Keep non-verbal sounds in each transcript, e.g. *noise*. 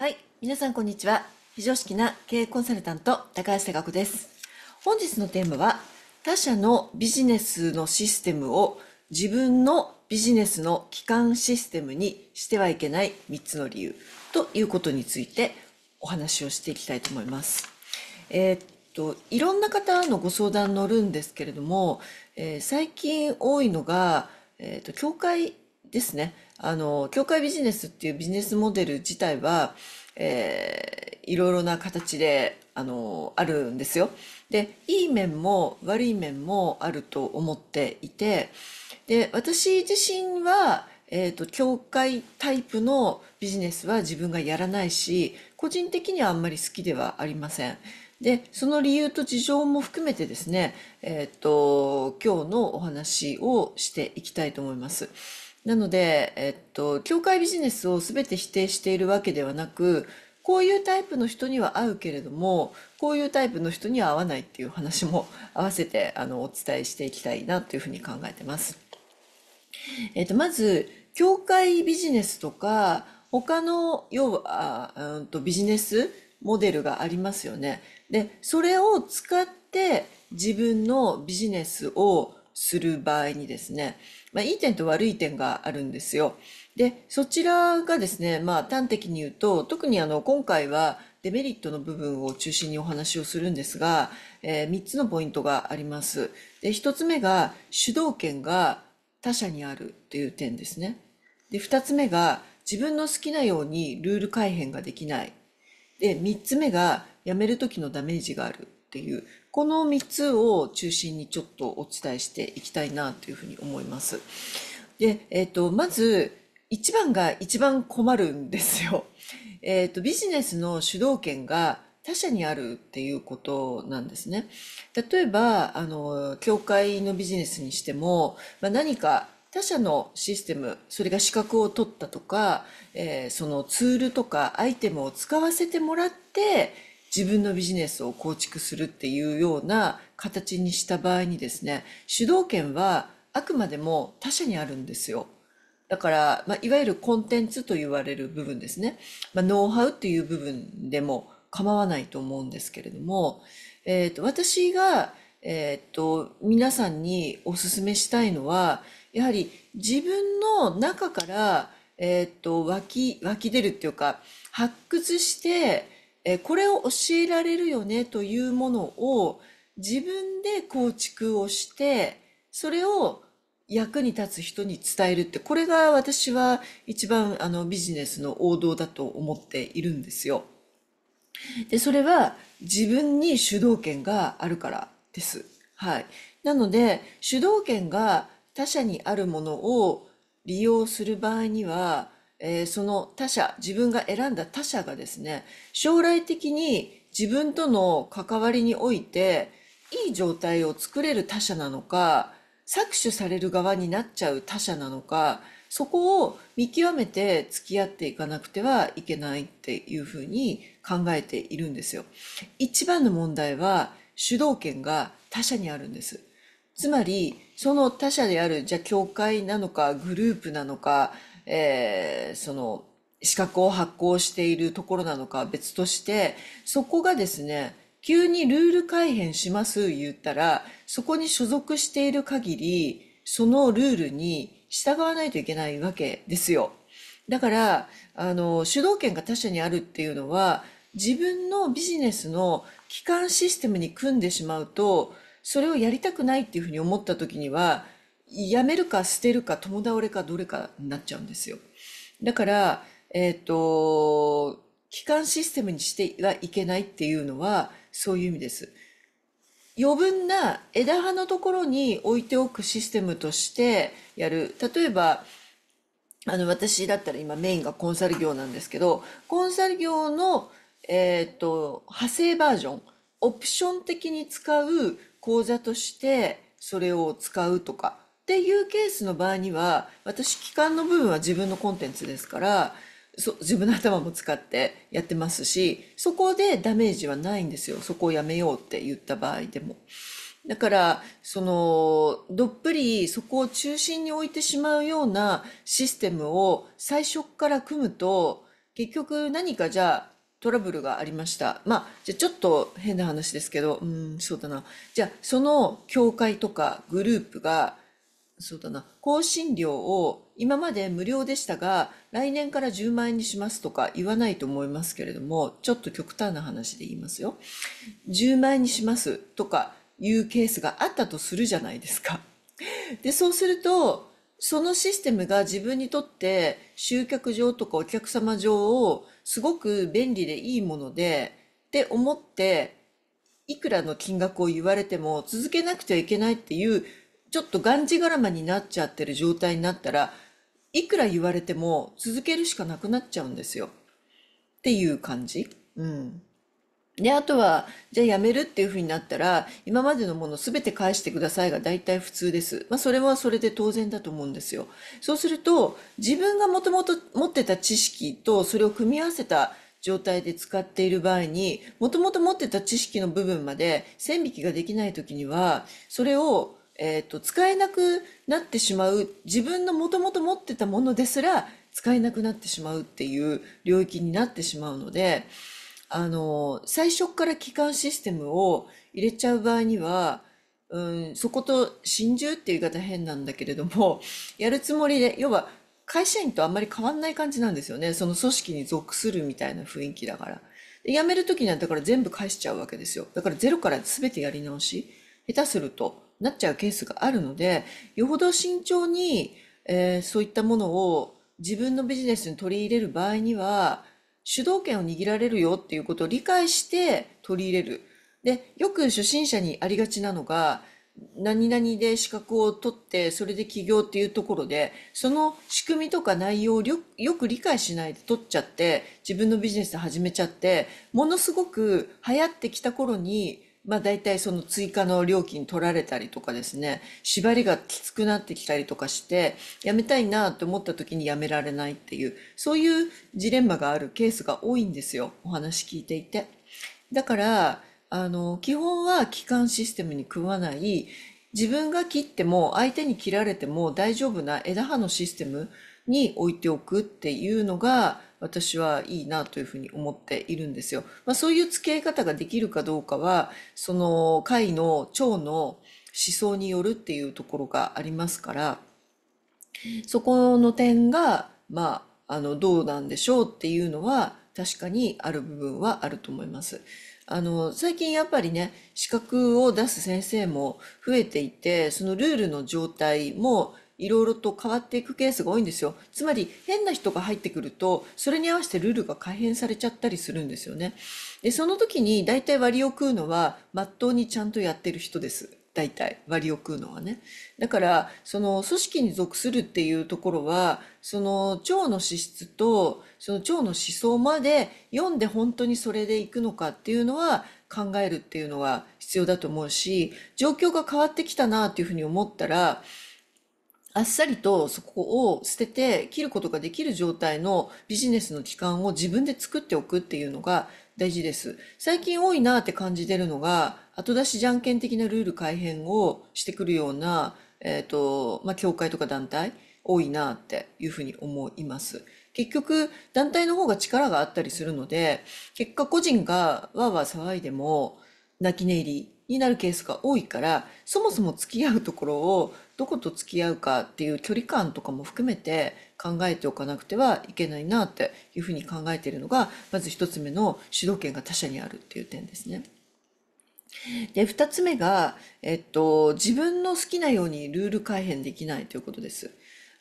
はい。皆さん、こんにちは。非常識な経営コンサルタント、高橋孝子です。本日のテーマは、他社のビジネスのシステムを自分のビジネスの基幹システムにしてはいけない3つの理由ということについてお話をしていきたいと思います。えー、っと、いろんな方のご相談乗るんですけれども、えー、最近多いのが、えー、っと、教会ですね。あの、教会ビジネスっていうビジネスモデル自体は、えー、いろいろな形で、あの、あるんですよ。で、いい面も悪い面もあると思っていて、で、私自身は、えっ、ー、と、教会タイプのビジネスは自分がやらないし、個人的にはあんまり好きではありません。で、その理由と事情も含めてですね、えっ、ー、と、今日のお話をしていきたいと思います。なので、えっと、教会ビジネスを全て否定しているわけではなく、こういうタイプの人には合うけれども、こういうタイプの人には合わないっていう話も合わせてあのお伝えしていきたいなというふうに考えてます。えっと、まず、教会ビジネスとか、他の要はあとビジネスモデルがありますよね。で、それを使って自分のビジネスをする場合にですね、まあ、いい点と悪い点があるんですよ。でそちらがですね、まあ、端的に言うと特にあの今回はデメリットの部分を中心にお話をするんですが、えー、3つのポイントがあります。で1つ目が主導権が他者にあるという点ですね。で2つ目が自分の好きなようにルール改変ができない。で3つ目が辞める時のダメージがあるっていうこの3つを中心にちょっとお伝えしていきたいなというふうに思います。で、えっ、ー、と、まず、1番が一番困るんですよ。*laughs* えっ、ー、と、ビジネスの主導権が他社にあるっていうことなんですね。例えば、あの、教会のビジネスにしても、まあ、何か他社のシステム、それが資格を取ったとか、えー、そのツールとかアイテムを使わせてもらって、自分のビジネスを構築するっていうような形にした場合にですね主導権はあくまでも他者にあるんですよ。だから、まあ、いわゆるコンテンツと言われる部分ですね、まあ、ノウハウっていう部分でも構わないと思うんですけれども、えーと、私が、えーと、皆さんにお勧めしたいのはやはり自分の中から、えーと湧き湧き出るっていうか発掘してえこれを教えられるよねというものを自分で構築をしてそれを役に立つ人に伝えるってこれが私は一番あのビジネスの王道だと思っているんですよ。でそれは自分に主導権があるからです。はい、なので主導権が他者にあるものを利用する場合にはえー、その他者、自分が選んだ他者がですね、将来的に自分との関わりにおいて、いい状態を作れる他者なのか、搾取される側になっちゃう他者なのか、そこを見極めて付き合っていかなくてはいけないっていうふうに考えているんですよ。一番の問題は主導権が他者にあるんです。つまり、その他者である、じゃあ教会なのか、グループなのか、えー、その資格を発行しているところなのか別として、そこがですね、急にルール改変します言ったら、そこに所属している限り、そのルールに従わないといけないわけですよ。だから、あの、主導権が他社にあるっていうのは、自分のビジネスの基幹システムに組んでしまうと、それをやりたくないっていうふうに思った時には、やめるか捨てるか共倒れかどれかになっちゃうんですよ。だから、えっ、ー、と、機関システムにしてはいけないっていうのはそういう意味です。余分な枝葉のところに置いておくシステムとしてやる。例えば、あの、私だったら今メインがコンサル業なんですけど、コンサル業の、えっ、ー、と、派生バージョン、オプション的に使う講座として、それを使うとか、っていうケースの場合には私機関の部分は自分のコンテンツですからそ自分の頭も使ってやってますしそこでダメージはないんですよそこをやめようって言った場合でも。だからそのどっぷりそこを中心に置いてしまうようなシステムを最初から組むと結局何かじゃあトラブルがありました。まあ、じゃちょっと変な話ですけど、うん、そうだな。じゃあ、その協会とかグループがそうだな、更新料を今まで無料でしたが、来年から10万円にしますとか言わないと思いますけれども、ちょっと極端な話で言いますよ。10万円にしますとかいうケースがあったとするじゃないですか。で、そうすると、そのシステムが自分にとって集客上とかお客様上をすごく便利でいいもので、って思って、いくらの金額を言われても続けなくてはいけないっていうちょっとがんじがらまになっちゃってる状態になったら、いくら言われても続けるしかなくなっちゃうんですよ。っていう感じ。うん。で、あとは、じゃあやめるっていうふうになったら、今までのもの全て返してくださいが大体普通です。まあ、それはそれで当然だと思うんですよ。そうすると、自分がもともと持ってた知識とそれを組み合わせた状態で使っている場合に、もともと持ってた知識の部分まで線引きができない時には、それをえーと、使えなくなってしまう自分のもともと持ってたものですら使えなくなってしまうっていう領域になってしまうのであの最初から基幹システムを入れちゃう場合には、うん、そこと心中っていう言い方変なんだけれども *laughs* やるつもりで要は会社員とあんまり変わんない感じなんですよねその組織に属するみたいな雰囲気だから。辞める時にはだから全部返しちゃうわけですよだからゼロから全てやり直し下手するとなっちゃうケースがあるので、よほど慎重に、えー、そういったものを自分のビジネスに取り入れる場合には、主導権を握られるよっていうことを理解して取り入れる。で、よく初心者にありがちなのが、何々で資格を取って、それで起業っていうところで、その仕組みとか内容をよく理解しないで取っちゃって、自分のビジネスで始めちゃって、ものすごく流行ってきた頃に、まあ、大体その追加の料金取られたりとかですね、縛りがきつくなってきたりとかして、やめたいなと思った時にやめられないっていう、そういうジレンマがあるケースが多いんですよ。お話聞いていて。だから、あの、基本は基幹システムに組まない、自分が切っても相手に切られても大丈夫な枝葉のシステムに置いておくっていうのが私はいいなというふうに思っているんですよ。まあ、そういう付き合い方ができるかどうかはその会の長の思想によるっていうところがありますからそこの点がまああのどうなんでしょうっていうのは確かにある部分はあると思います。あの最近やっぱりね資格を出す先生も増えていてそのルールの状態もいろいろと変わっていくケースが多いんですよ。つまり変な人が入ってくると、それに合わせてルールが改変されちゃったりするんですよね。で、その時に大体割を食うのは、まっとうにちゃんとやってる人です。大体割を食うのはね。だから、その組織に属するっていうところは、その腸の資質と、その腸の思想まで読んで本当にそれでいくのかっていうのは考えるっていうのは必要だと思うし、状況が変わってきたなっていうふうに思ったら、あっさりとそこを捨てて切ることができる状態のビジネスの期間を自分で作っておくっていうのが大事です。最近多いなって感じてるのが、後出しじゃんけん的なルール改変をしてくるような、えっ、ー、と、まあ、協会とか団体多いなっていうふうに思います。結局、団体の方が力があったりするので、結果個人がわーわー騒いでも泣き寝入りになるケースが多いから、そもそも付き合うところをどこと付き合うかっていう距離感とかも含めて考えておかなくてはいけないなっていうふうに考えているのがまず1つ目の主導権が他者にあるっていう点ですね。で2つ目が、えっと、自分の好きなようにルール改変できないということです。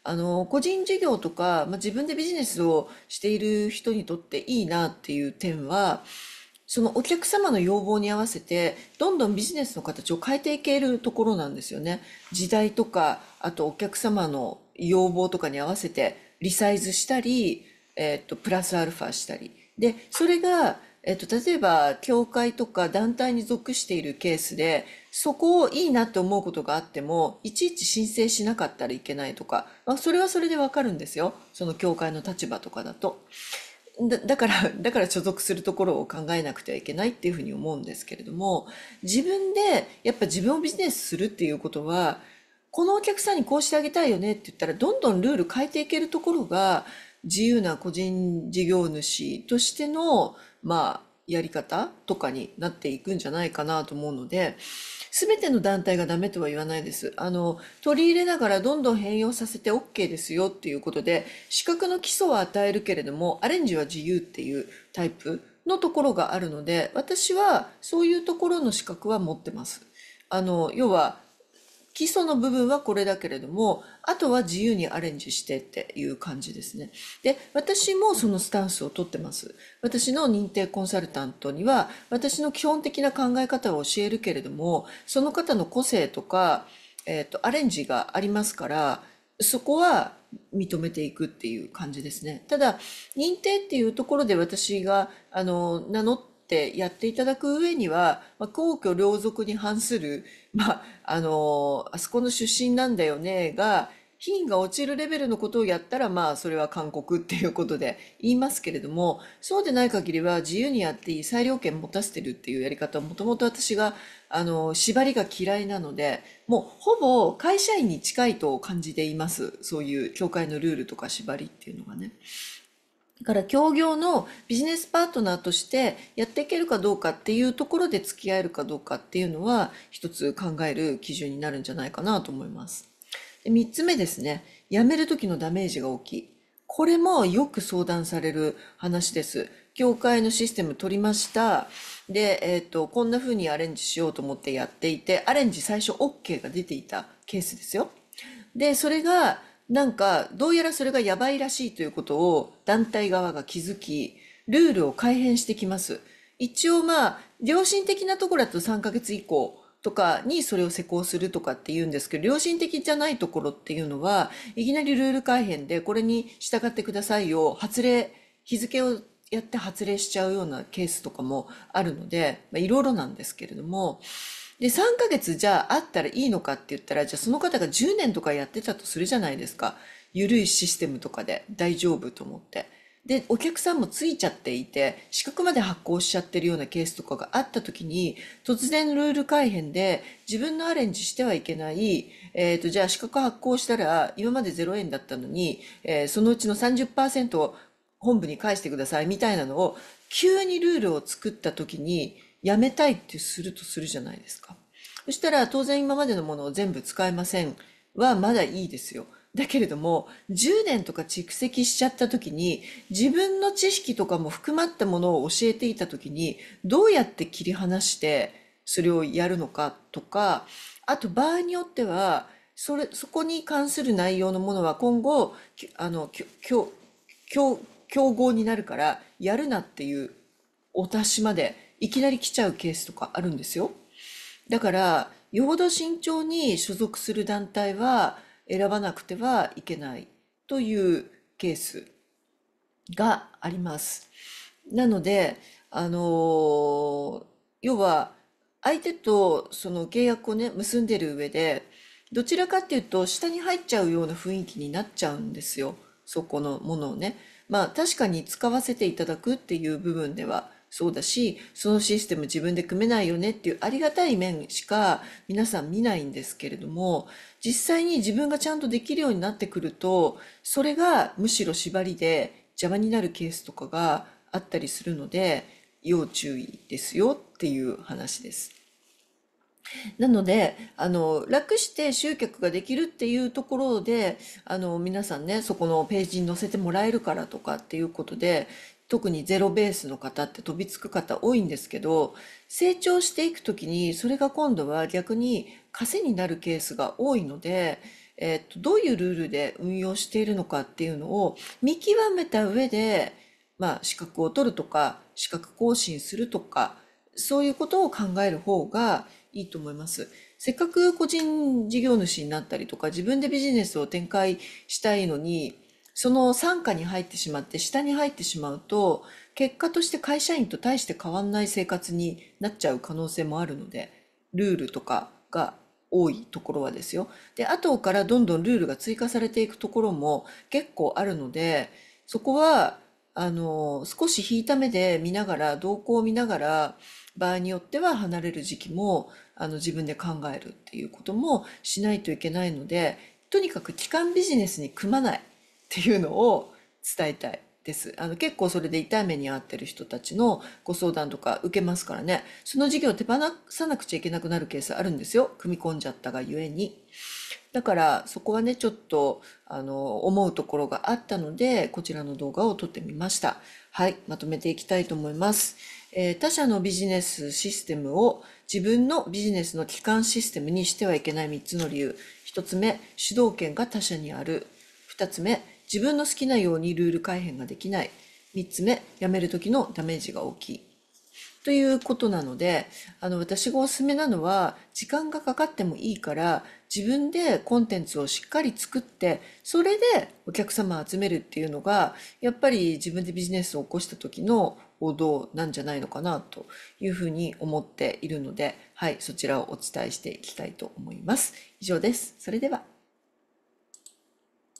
あの個人事業とか、まあ、自分でビジネスをしている人にとっていいなっていう点はそのお客様の要望に合わせて、どんどんビジネスの形を変えていけるところなんですよね。時代とか、あとお客様の要望とかに合わせて、リサイズしたり、えっ、ー、と、プラスアルファしたり。で、それが、えっ、ー、と、例えば、教会とか団体に属しているケースで、そこをいいなって思うことがあっても、いちいち申請しなかったらいけないとか、まあ、それはそれでわかるんですよ。その教会の立場とかだと。だだから、だから所属するところを考えなくてはいけないっていうふうに思うんですけれども、自分で、やっぱ自分をビジネスするっていうことは、このお客さんにこうしてあげたいよねって言ったら、どんどんルール変えていけるところが、自由な個人事業主としての、まあ、やり方とかになっていくんじゃないかなと思うので、全ての団体がダメとは言わないです。あの、取り入れながらどんどん変容させて OK ですよっていうことで、資格の基礎は与えるけれども、アレンジは自由っていうタイプのところがあるので、私はそういうところの資格は持ってます。あの、要は、基礎の部分はこれだけれども、あとは自由にアレンジしてっていう感じですね。で、私もそのスタンスをとってます。私の認定コンサルタントには、私の基本的な考え方を教えるけれども、その方の個性とか、えっ、ー、と、アレンジがありますから、そこは認めていくっていう感じですね。ただ、認定っていうところで私が、あの、名乗ってやっていただく上には、まあ、皇居両族に反する、まあ、あの、あそこの出身なんだよねが、品位が落ちるレベルのことをやったら、まあ、それは勧告っていうことで言いますけれども、そうでない限りは自由にやっていい裁量権持たせてるっていうやり方は、もともと私が、あの、縛りが嫌いなので、もうほぼ会社員に近いと感じています。そういう協会のルールとか縛りっていうのがね。だから協業のビジネスパートナーとしてやっていけるかどうかっていうところで付き合えるかどうかっていうのは一つ考える基準になるんじゃないかなと思います。で3つ目ですね。辞める時のダメージが大きい。これもよく相談される話です。協会のシステム取りました。で、えっ、ー、と、こんな風にアレンジしようと思ってやっていて、アレンジ最初 OK が出ていたケースですよ。で、それがなんか、どうやらそれがやばいらしいということを団体側が気づき、ルールを改変してきます。一応まあ、良心的なところだと3ヶ月以降とかにそれを施行するとかって言うんですけど、良心的じゃないところっていうのは、いきなりルール改変でこれに従ってくださいよ、発令、日付をやって発令しちゃうようなケースとかもあるので、まあ、いろいろなんですけれども、で、3ヶ月じゃああったらいいのかって言ったら、じゃあその方が10年とかやってたとするじゃないですか。ゆるいシステムとかで大丈夫と思って。で、お客さんもついちゃっていて、資格まで発行しちゃってるようなケースとかがあった時に、突然ルール改変で自分のアレンジしてはいけない、えっ、ー、と、じゃあ資格発行したら、今まで0円だったのに、えー、そのうちの30%を本部に返してくださいみたいなのを、急にルールを作った時に、やめたいってするとするじゃないですか。そしたら当然今までのものを全部使えませんはまだいいですよ。だけれども10年とか蓄積しちゃった時に自分の知識とかも含まったものを教えていた時にどうやって切り離してそれをやるのかとかあと場合によってはそれそこに関する内容のものは今後あの競合になるからやるなっていうお達しまでいきなり来ちゃうケースとかあるんですよ。だから、よほど慎重に所属する団体は選ばなくてはいけないというケースがあります。なので、あの要は相手とその契約をね結んでる上でどちらかっていうと下に入っちゃうような雰囲気になっちゃうんですよそこのものをねまあ確かに使わせていただくっていう部分ではそうだしそのシステム自分で組めないよねっていうありがたい面しか皆さん見ないんですけれども実際に自分がちゃんとできるようになってくるとそれがむしろ縛りで邪魔になるケースとかがあったりするので要注意ですよっていう話です。なので、あの、楽して集客ができるっていうところで、あの、皆さんね、そこのページに載せてもらえるからとかっていうことで、特にゼロベースの方って飛びつく方多いんですけど成長していく時にそれが今度は逆に稼になるケースが多いので、えっと、どういうルールで運用しているのかっていうのを見極めた上で、まあ、資格を取るとか資格更新するとかそういうことを考える方がいいと思います。せっかく個人事業主になったりとか自分でビジネスを展開したいのにその傘下に入ってしまって、下に入ってしまうと、結果として会社員と大して変わんない生活になっちゃう可能性もあるので、ルールとかが多いところはですよ。で、後からどんどんルールが追加されていくところも結構あるので、そこは、あの、少し引いた目で見ながら、動向を見ながら、場合によっては離れる時期も、あの、自分で考えるっていうこともしないといけないので、とにかく期間ビジネスに組まない。っていうのを伝えたいです。あの結構それで痛い目に遭ってる人たちのご相談とか受けますからね、その事業を手放さなくちゃいけなくなるケースあるんですよ。組み込んじゃったがゆえに。だからそこはね、ちょっとあの思うところがあったので、こちらの動画を撮ってみました。はい、まとめていきたいと思います。えー、他社のビジネスシステムを自分のビジネスの基幹システムにしてはいけない3つの理由。1つ目、主導権が他社にある。2つ目、自分の好きなようにルール改変ができない。3つ目、やめる時のダメージが大きい。ということなので、あの、私がおすすめなのは、時間がかかってもいいから、自分でコンテンツをしっかり作って、それでお客様を集めるっていうのが、やっぱり自分でビジネスを起こした時の王道なんじゃないのかなというふうに思っているので、はい、そちらをお伝えしていきたいと思います。以上です。それでは。